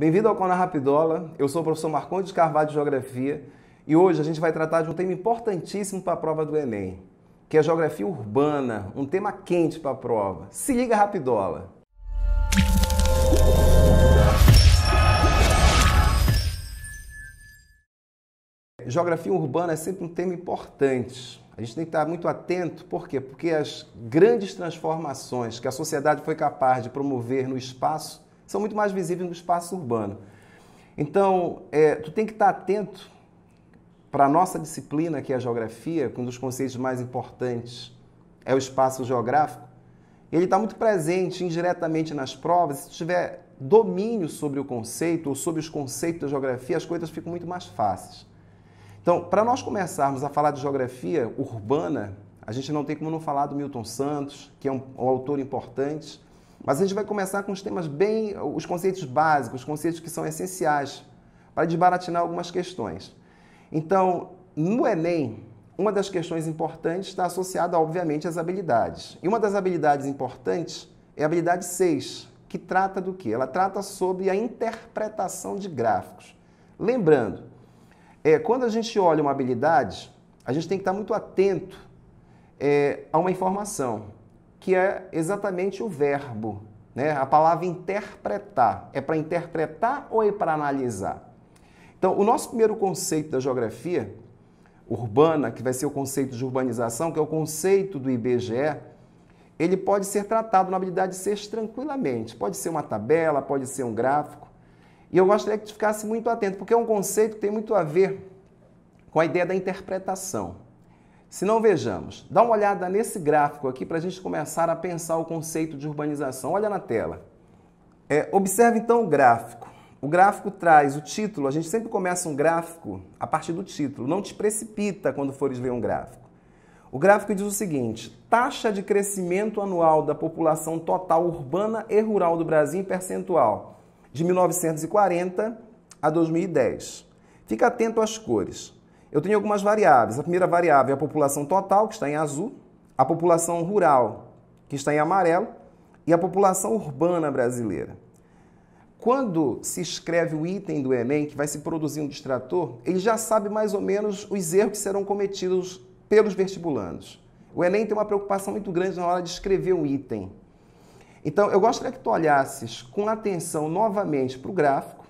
Bem-vindo ao Cona Rapidola. Eu sou o professor Marcondes de Carvalho de Geografia e hoje a gente vai tratar de um tema importantíssimo para a prova do Enem, que é a geografia urbana, um tema quente para a prova. Se liga, Rapidola! Geografia urbana é sempre um tema importante. A gente tem que estar muito atento, por quê? Porque as grandes transformações que a sociedade foi capaz de promover no espaço são muito mais visíveis no espaço urbano. Então, é, tu tem que estar atento para a nossa disciplina, que é a geografia, que é um dos conceitos mais importantes é o espaço geográfico. Ele está muito presente indiretamente nas provas. Se tu tiver domínio sobre o conceito ou sobre os conceitos da geografia, as coisas ficam muito mais fáceis. Então, para nós começarmos a falar de geografia urbana, a gente não tem como não falar do Milton Santos, que é um, um autor importante, mas a gente vai começar com os temas bem, os conceitos básicos, os conceitos que são essenciais para desbaratinar algumas questões. Então, no Enem, uma das questões importantes está associada, obviamente, às habilidades. E uma das habilidades importantes é a habilidade 6, que trata do que? Ela trata sobre a interpretação de gráficos. Lembrando, é, quando a gente olha uma habilidade, a gente tem que estar muito atento é, a uma informação que é exatamente o verbo. Né? A palavra interpretar. É para interpretar ou é para analisar? Então, o nosso primeiro conceito da geografia urbana, que vai ser o conceito de urbanização, que é o conceito do IBGE, ele pode ser tratado na habilidade ser tranquilamente. Pode ser uma tabela, pode ser um gráfico. E eu gostaria que tu ficasse muito atento, porque é um conceito que tem muito a ver com a ideia da interpretação. Se não vejamos, dá uma olhada nesse gráfico aqui para a gente começar a pensar o conceito de urbanização. Olha na tela. É, observe então o gráfico. O gráfico traz o título, a gente sempre começa um gráfico a partir do título, não te precipita quando fores ver um gráfico. O gráfico diz o seguinte: taxa de crescimento anual da população total urbana e rural do Brasil em percentual, de 1940 a 2010. Fica atento às cores. Eu tenho algumas variáveis. A primeira variável é a população total, que está em azul, a população rural, que está em amarelo, e a população urbana brasileira. Quando se escreve o item do Enem, que vai se produzir um distrator, ele já sabe mais ou menos os erros que serão cometidos pelos vestibulandos. O Enem tem uma preocupação muito grande na hora de escrever um item. Então, eu gostaria que tu olhasses com atenção novamente para o gráfico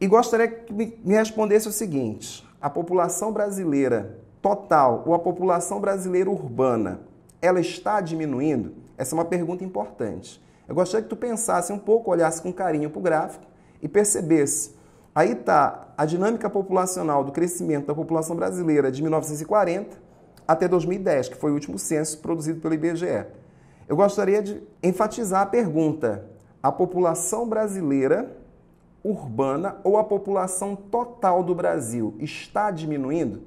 e gostaria que me respondesse o seguinte: a população brasileira total ou a população brasileira urbana, ela está diminuindo? Essa é uma pergunta importante. Eu gostaria que tu pensasse um pouco, olhasse com carinho para o gráfico e percebesse. Aí está a dinâmica populacional do crescimento da população brasileira de 1940 até 2010, que foi o último censo produzido pelo IBGE. Eu gostaria de enfatizar a pergunta: a população brasileira urbana ou a população total do Brasil está diminuindo?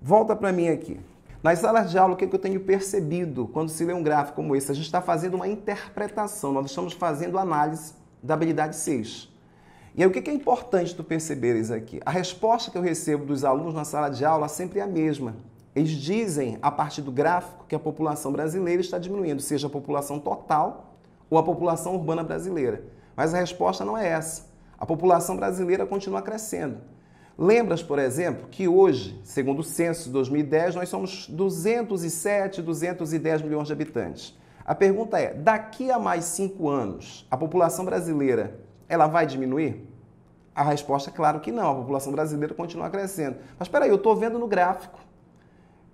Volta para mim aqui. Nas salas de aula, o é que, eu tenho percebido quando se lê um gráfico como esse? A gente está fazendo uma interpretação, nós estamos fazendo análise da habilidade 6. E aí, o que é importante tu perceberes aqui? A resposta que eu recebo dos alunos na sala de aula sempre é a mesma. Eles dizem, a partir do gráfico, que a população brasileira está diminuindo, seja a população total ou a população urbana brasileira. Mas a resposta não é essa. A população brasileira continua crescendo. Lembras, por exemplo, que hoje, segundo o censo de 2010, nós somos 207, 210 milhões de habitantes. A pergunta é: daqui a mais cinco anos, a população brasileira ela vai diminuir? A resposta é claro que não, a população brasileira continua crescendo. Mas espera aí, eu estou vendo no gráfico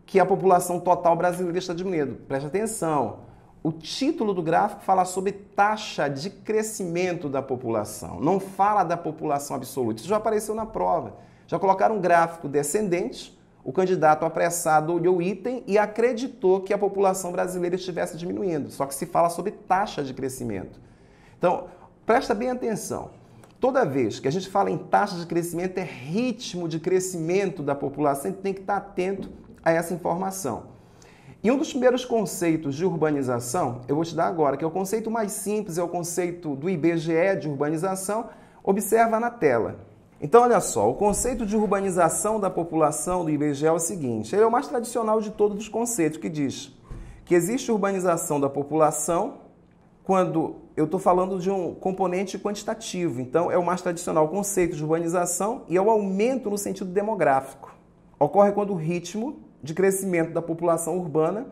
que a população total brasileira está diminuindo. Presta atenção, o título do gráfico fala sobre taxa de crescimento da população, não fala da população absoluta. Isso já apareceu na prova. Já colocaram um gráfico descendente, o candidato apressado olhou o item e acreditou que a população brasileira estivesse diminuindo, só que se fala sobre taxa de crescimento. Então, presta bem atenção. Toda vez que a gente fala em taxa de crescimento, é ritmo de crescimento da população, a gente tem que estar atento a essa informação. E um dos primeiros conceitos de urbanização, eu vou te dar agora, que é o conceito mais simples, é o conceito do IBGE de urbanização, observa na tela. Então, olha só, o conceito de urbanização da população do IBGE é o seguinte, ele é o mais tradicional de todos os conceitos, que diz que existe urbanização da população quando eu estou falando de um componente quantitativo, então é o mais tradicional conceito de urbanização e é o aumento no sentido demográfico. Ocorre quando o ritmo de crescimento da população urbana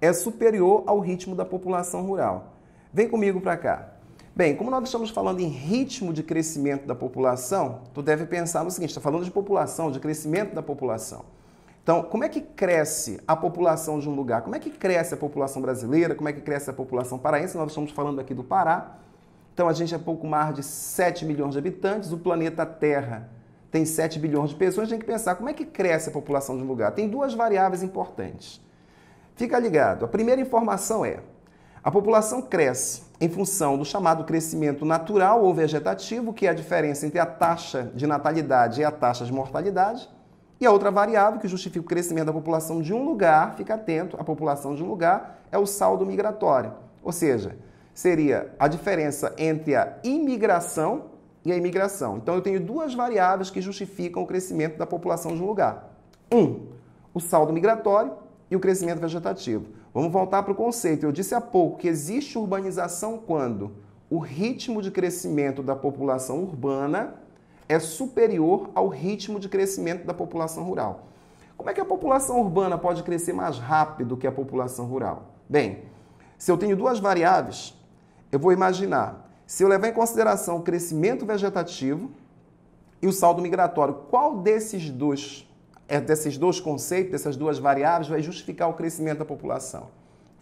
é superior ao ritmo da população rural. Vem comigo para cá. Bem, como nós estamos falando em ritmo de crescimento da população, tu deve pensar no seguinte: está falando de população, de crescimento da população. Então, como é que cresce a população de um lugar? Como é que cresce a população brasileira? Como é que cresce a população paraense? Nós estamos falando aqui do Pará. Então, a gente é pouco mais de 7 milhões de habitantes, o planeta Terra tem 7 bilhões de pessoas, tem que pensar como é que cresce a população de um lugar. Tem duas variáveis importantes. Fica ligado. A primeira informação é: a população cresce em função do chamado crescimento natural ou vegetativo, que é a diferença entre a taxa de natalidade e a taxa de mortalidade. E a outra variável que justifica o crescimento da população de um lugar, fica atento, a população de um lugar é o saldo migratório. Ou seja, seria a diferença entre a imigração e a imigração. Então eu tenho duas variáveis que justificam o crescimento da população de um lugar. Um, o saldo migratório e o crescimento vegetativo. Vamos voltar para o conceito. Eu disse há pouco que existe urbanização quando o ritmo de crescimento da população urbana é superior ao ritmo de crescimento da população rural. Como é que a população urbana pode crescer mais rápido que a população rural? Bem, se eu tenho duas variáveis, eu vou imaginar se eu levar em consideração o crescimento vegetativo e o saldo migratório, qual desses dois, é, desses dois conceitos, dessas duas variáveis, vai justificar o crescimento da população?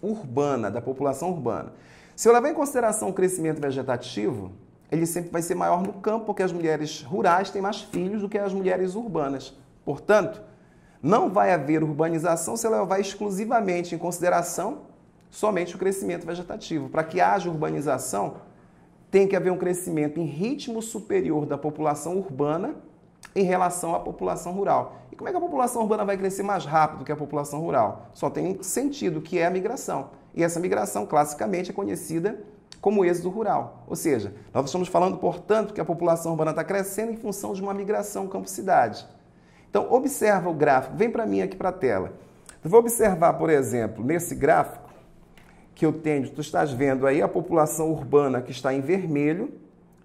Urbana, da população urbana. Se eu levar em consideração o crescimento vegetativo, ele sempre vai ser maior no campo, porque as mulheres rurais têm mais filhos do que as mulheres urbanas. Portanto, não vai haver urbanização se eu levar exclusivamente em consideração somente o crescimento vegetativo. Para que haja urbanização, tem que haver um crescimento em ritmo superior da população urbana em relação à população rural. E como é que a população urbana vai crescer mais rápido que a população rural? Só tem um sentido, que é a migração. E essa migração, classicamente, é conhecida como êxodo rural. Ou seja, nós estamos falando, portanto, que a população urbana está crescendo em função de uma migração campo-cidade. Então, observa o gráfico. Vem para mim aqui para a tela. Eu vou observar, por exemplo, nesse gráfico, que eu tenho, tu estás vendo aí a população urbana que está em vermelho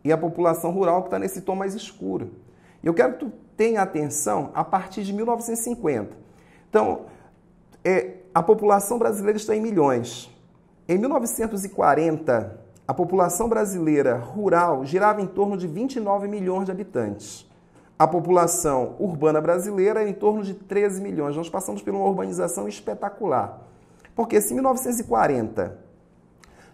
e a população rural que está nesse tom mais escuro. E eu quero que tu tenha atenção a partir de 1950. Então, é, a população brasileira está em milhões. Em 1940, a população brasileira rural girava em torno de 29 milhões de habitantes. A população urbana brasileira é em torno de 13 milhões. Nós passamos por uma urbanização espetacular. Porque se em 1940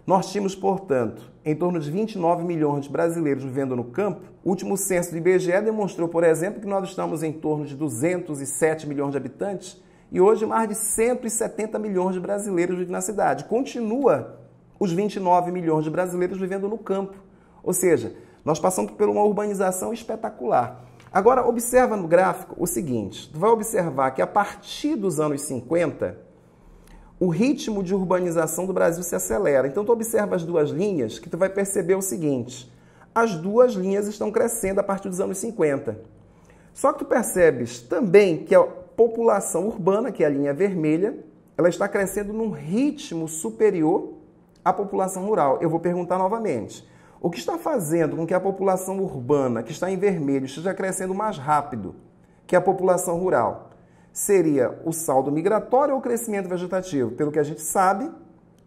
nós tínhamos, portanto, em torno de 29 milhões de brasileiros vivendo no campo, o último censo do IBGE demonstrou, por exemplo, que nós estamos em torno de 207 milhões de habitantes e hoje mais de 170 milhões de brasileiros vivem na cidade. Continua os 29 milhões de brasileiros vivendo no campo. Ou seja, nós passamos por uma urbanização espetacular. Agora, observa no gráfico o seguinte: tu vai observar que a partir dos anos 50, o ritmo de urbanização do Brasil se acelera. Então tu observa as duas linhas que tu vai perceber o seguinte: as duas linhas estão crescendo a partir dos anos 50. Só que tu percebes também que a população urbana, que é a linha vermelha, ela está crescendo num ritmo superior à população rural. Eu vou perguntar novamente. O que está fazendo com que a população urbana, que está em vermelho, esteja crescendo mais rápido que a população rural? seria o saldo migratório ou o crescimento vegetativo? Pelo que a gente sabe,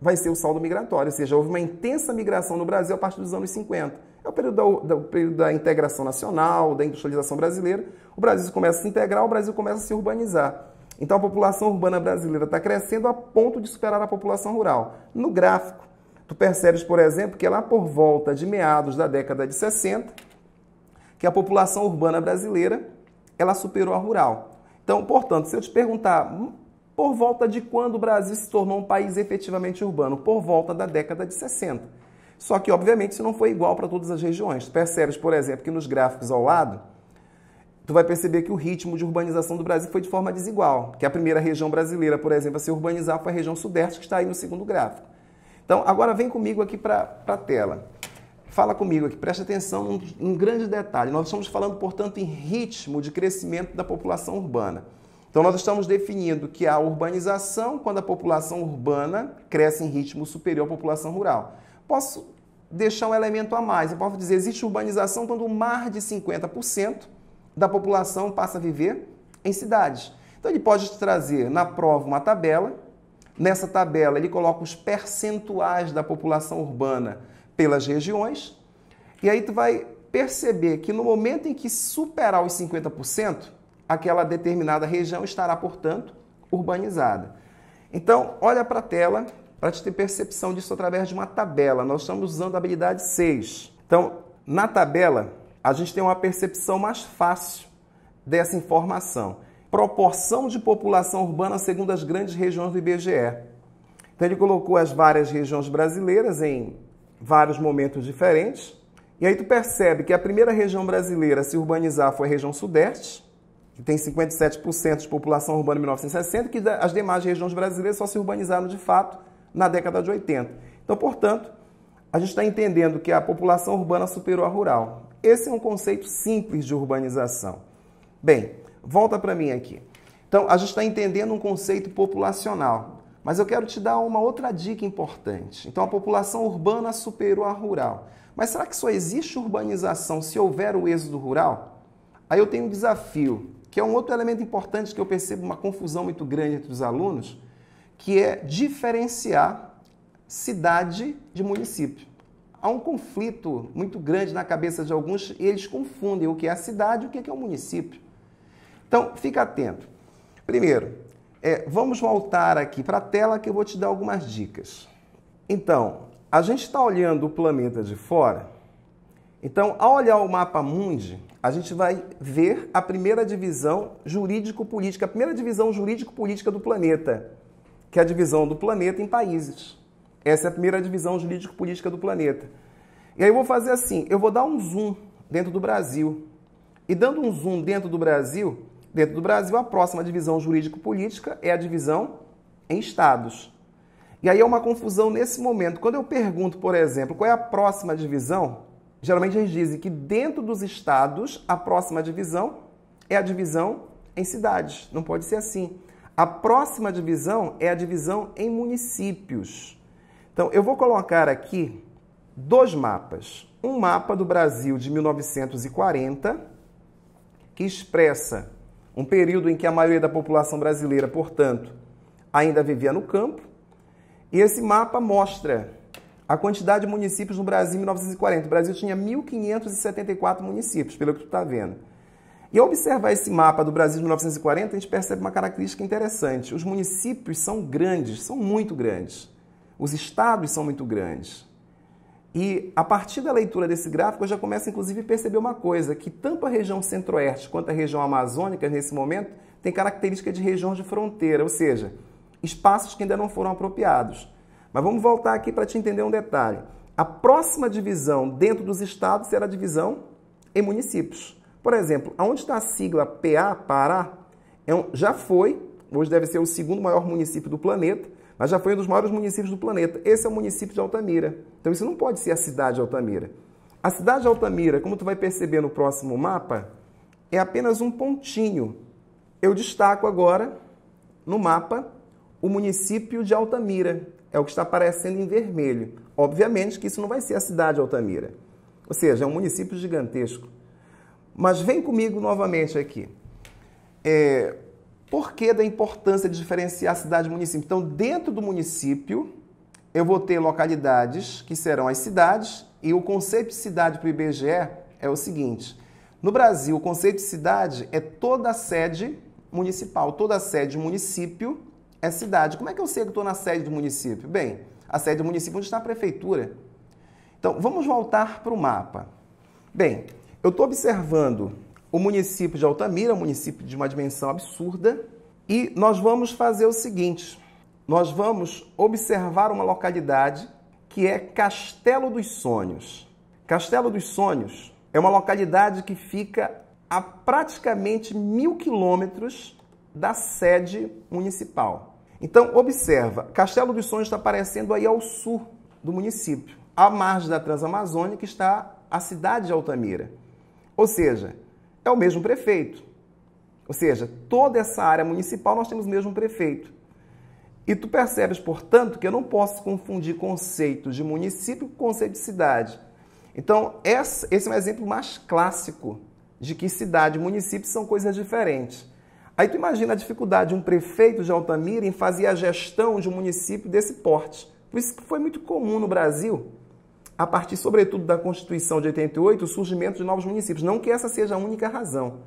vai ser o saldo migratório, ou seja, houve uma intensa migração no Brasil a partir dos anos 50. É o período da, o período da integração nacional, da industrialização brasileira. O Brasil começa a se integrar, o Brasil começa a se urbanizar. Então a população urbana brasileira está crescendo a ponto de superar a população rural. No gráfico, tu percebes, por exemplo, que é lá por volta de meados da década de 60, que a população urbana brasileira ela superou a rural. Então, portanto, se eu te perguntar hum, por volta de quando o Brasil se tornou um país efetivamente urbano? Por volta da década de 60. Só que, obviamente, isso não foi igual para todas as regiões. Tu percebes, por exemplo, que nos gráficos ao lado, tu vai perceber que o ritmo de urbanização do Brasil foi de forma desigual. Que a primeira região brasileira, por exemplo, a se urbanizar foi a região sudeste, que está aí no segundo gráfico. Então, agora vem comigo aqui para a tela. Fala comigo aqui, presta atenção num, um grande detalhe. Nós estamos falando, portanto, em ritmo de crescimento da população urbana. Então, nós estamos definindo que a urbanização, quando a população urbana cresce em ritmo superior à população rural. Posso deixar um elemento a mais. Eu posso dizer, existe urbanização quando mais de 50% da população passa a viver em cidades. Então ele pode te trazer na prova uma tabela, nessa tabela ele coloca os percentuais da população urbana pelas regiões. E aí tu vai perceber que no momento em que superar os 50%, aquela determinada região estará, portanto, urbanizada. Então, olha para a tela para te ter percepção disso através de uma tabela. Nós estamos usando a habilidade 6. Então, na tabela, a gente tem uma percepção mais fácil dessa informação. Proporção de população urbana segundo as grandes regiões do IBGE. Então, ele colocou as várias regiões brasileiras em vários momentos diferentes. E aí tu percebe que a primeira região brasileira a se urbanizar foi a região sudeste, que tem 57% de população urbana em 1960, que as demais regiões brasileiras só se urbanizaram de fato na década de 80. Então, portanto, a gente está entendendo que a população urbana superou a rural. Esse é um conceito simples de urbanização. Bem, volta para mim aqui. Então, a gente está entendendo um conceito populacional. Mas eu quero te dar uma outra dica importante. Então, a população urbana superou a rural. Mas será que só existe urbanização se houver o êxodo rural? Aí eu tenho um desafio, que é um outro elemento importante que eu percebo uma confusão muito grande entre os alunos, que é diferenciar cidade de município. Há um conflito muito grande na cabeça de alguns e eles confundem o que é a cidade e o que é o município. Então, fica atento. Primeiro, é, vamos voltar aqui para a tela que eu vou te dar algumas dicas. Então, a gente está olhando o planeta de fora. Então, ao olhar o mapa mundi, a gente vai ver a primeira divisão jurídico-política, a primeira divisão jurídico-política do planeta, que é a divisão do planeta em países. Essa é a primeira divisão jurídico-política do planeta. E aí eu vou fazer assim, eu vou dar um zoom dentro do Brasil. E dando um zoom dentro do Brasil, Dentro do Brasil, a próxima divisão jurídico-política é a divisão em estados. E aí é uma confusão nesse momento. Quando eu pergunto, por exemplo, qual é a próxima divisão, geralmente eles dizem que dentro dos estados, a próxima divisão é a divisão em cidades. Não pode ser assim. A próxima divisão é a divisão em municípios. Então, eu vou colocar aqui dois mapas. Um mapa do Brasil de 1940, que expressa um período em que a maioria da população brasileira, portanto, ainda vivia no campo. E esse mapa mostra a quantidade de municípios no Brasil em 1940. O Brasil tinha 1.574 municípios, pelo que tu está vendo. E ao observar esse mapa do Brasil de 1940, a gente percebe uma característica interessante. Os municípios são grandes, são muito grandes. Os estados são muito grandes. E a partir da leitura desse gráfico, eu já começo inclusive a perceber uma coisa, que tanto a região centro-oeste quanto a região amazônica, nesse momento, tem característica de região de fronteira, ou seja, espaços que ainda não foram apropriados. Mas vamos voltar aqui para te entender um detalhe. A próxima divisão dentro dos estados será a divisão em municípios. Por exemplo, aonde está a sigla PA, Pará, é um, já foi, hoje deve ser o segundo maior município do planeta, mas já foi um dos maiores municípios do planeta. Esse é o município de Altamira. Então isso não pode ser a cidade de Altamira. A cidade de Altamira, como tu vai perceber no próximo mapa, é apenas um pontinho. Eu destaco agora no mapa o município de Altamira. É o que está aparecendo em vermelho. Obviamente que isso não vai ser a cidade de Altamira. Ou seja, é um município gigantesco. Mas vem comigo novamente aqui. É, por que da importância de diferenciar cidade e município? Então, dentro do município, eu vou ter localidades que serão as cidades, e o conceito de cidade para o IBGE é o seguinte: no Brasil, o conceito de cidade é toda sede municipal, toda sede município é cidade. Como é que eu sei que estou na sede do município? Bem, a sede do município é onde está a prefeitura. Então, vamos voltar para o mapa. Bem, eu estou observando o município de Altamira, um município de uma dimensão absurda, e nós vamos fazer o seguinte: nós vamos observar uma localidade que é Castelo dos Sonhos. Castelo dos Sonhos é uma localidade que fica a praticamente mil quilômetros da sede municipal. Então, observa, Castelo dos Sonhos está aparecendo aí ao sul do município. À margem da Transamazônica está a cidade de Altamira. Ou seja, é o mesmo prefeito. Ou seja, toda essa área municipal nós temos o mesmo prefeito. E tu percebes, portanto, que eu não posso confundir conceito de município com conceito de cidade. Então, esse é um exemplo mais clássico de que cidade e município são coisas diferentes. Aí tu imagina a dificuldade de um prefeito de Altamira em fazer a gestão de um município desse porte. Por isso que foi muito comum no Brasil a partir, sobretudo, da Constituição de 88, o surgimento de novos municípios. Não que essa seja a única razão,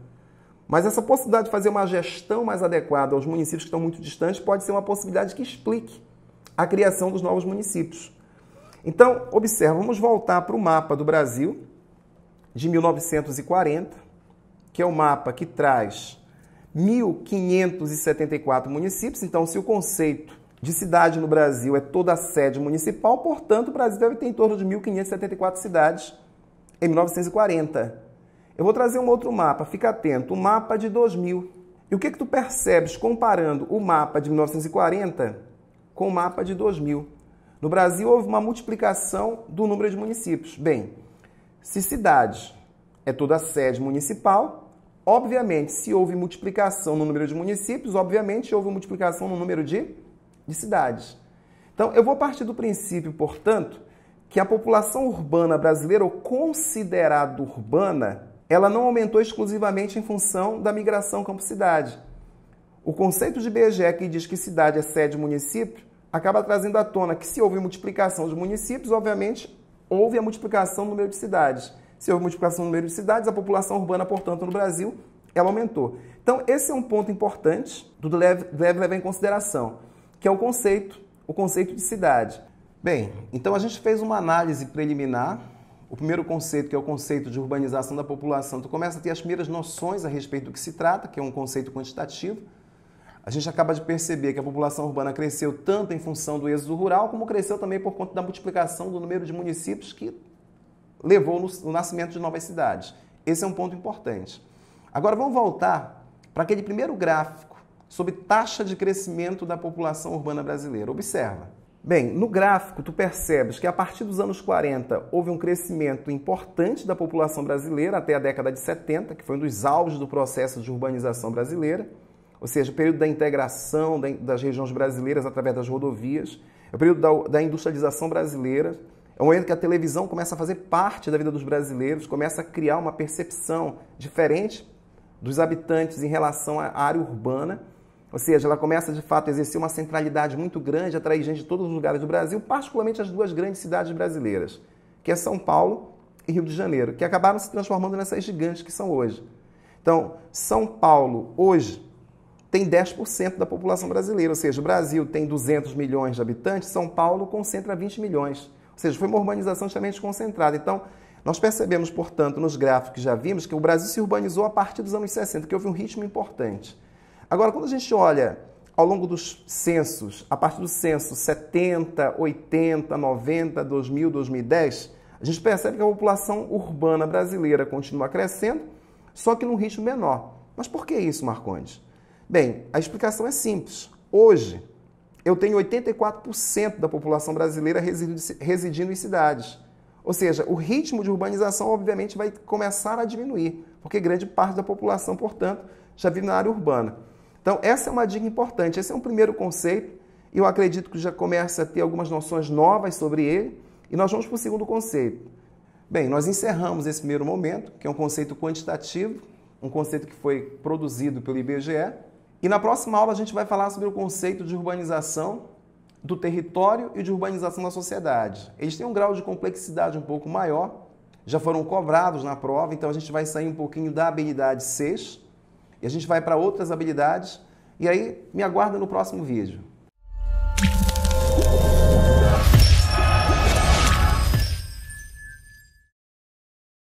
mas essa possibilidade de fazer uma gestão mais adequada aos municípios que estão muito distantes pode ser uma possibilidade que explique a criação dos novos municípios. Então, observa, vamos voltar para o mapa do Brasil de 1940, que é o mapa que traz 1.574 municípios. Então, se o conceito de cidade no Brasil é toda a sede municipal, portanto, o Brasil deve ter em torno de 1.574 cidades em 1940. Eu vou trazer um outro mapa, fica atento, o mapa de 2000. E o que, que tu percebes comparando o mapa de 1940 com o mapa de 2000? No Brasil houve uma multiplicação do número de municípios. Bem, se cidade é toda a sede municipal, obviamente, se houve multiplicação no número de municípios, obviamente houve multiplicação no número de de cidades. Então, eu vou partir do princípio, portanto, que a população urbana brasileira, ou considerada urbana, ela não aumentou exclusivamente em função da migração campo-cidade. O conceito de BGE que diz que cidade é sede município acaba trazendo à tona que se houve multiplicação de municípios, obviamente houve a multiplicação do número de cidades. Se houve multiplicação do número de cidades, a população urbana, portanto, no Brasil, ela aumentou. Então, esse é um ponto importante que deve levar em consideração que é o conceito, o conceito de cidade. Bem, então a gente fez uma análise preliminar. O primeiro conceito, que é o conceito de urbanização da população, tu então começa a ter as primeiras noções a respeito do que se trata, que é um conceito quantitativo. A gente acaba de perceber que a população urbana cresceu tanto em função do êxodo rural, como cresceu também por conta da multiplicação do número de municípios que levou no, nascimento de novas cidades. Esse é um ponto importante. Agora vamos voltar para aquele primeiro gráfico sobre taxa de crescimento da população urbana brasileira. Observa. Bem, no gráfico tu percebes que a partir dos anos 40 houve um crescimento importante da população brasileira até a década de 70, que foi um dos alvos do processo de urbanização brasileira, ou seja, o período da integração das regiões brasileiras através das rodovias, é o período da, da industrialização brasileira, é um momento que a televisão começa a fazer parte da vida dos brasileiros, começa a criar uma percepção diferente dos habitantes em relação à área urbana. Ou seja, ela começa de fato a exercer uma centralidade muito grande, atrair gente de todos os lugares do Brasil, particularmente as duas grandes cidades brasileiras, que é São Paulo e Rio de Janeiro, que acabaram se transformando nessas gigantes que são hoje. Então, São Paulo hoje tem 10% da população brasileira, ou seja, o Brasil tem 200 milhões de habitantes, São Paulo concentra 20 milhões. Ou seja, foi uma urbanização extremamente concentrada. Então, nós percebemos, portanto, nos gráficos que já vimos, que o Brasil se urbanizou a partir dos anos 60, que houve um ritmo importante. Agora, quando a gente olha ao longo dos censos, a partir do censo 70, 80, 90, 2000, 2010, a gente percebe que a população urbana brasileira continua crescendo, só que num ritmo menor. Mas por que isso, Marcondes? Bem, a explicação é simples. Hoje, eu tenho 84% da população brasileira residindo em cidades. Ou seja, o ritmo de urbanização, obviamente, vai começar a diminuir, porque grande parte da população, portanto, já vive na área urbana. Então, essa é uma dica importante, esse é um primeiro conceito, e eu acredito que já começa a ter algumas noções novas sobre ele, e nós vamos para o segundo conceito. Bem, nós encerramos esse primeiro momento, que é um conceito quantitativo, um conceito que foi produzido pelo IBGE, e na próxima aula a gente vai falar sobre o conceito de urbanização do território e de urbanização da sociedade. Eles têm um grau de complexidade um pouco maior, já foram cobrados na prova, então a gente vai sair um pouquinho da habilidade 6 e a gente vai para outras habilidades. E aí, me aguarda no próximo vídeo.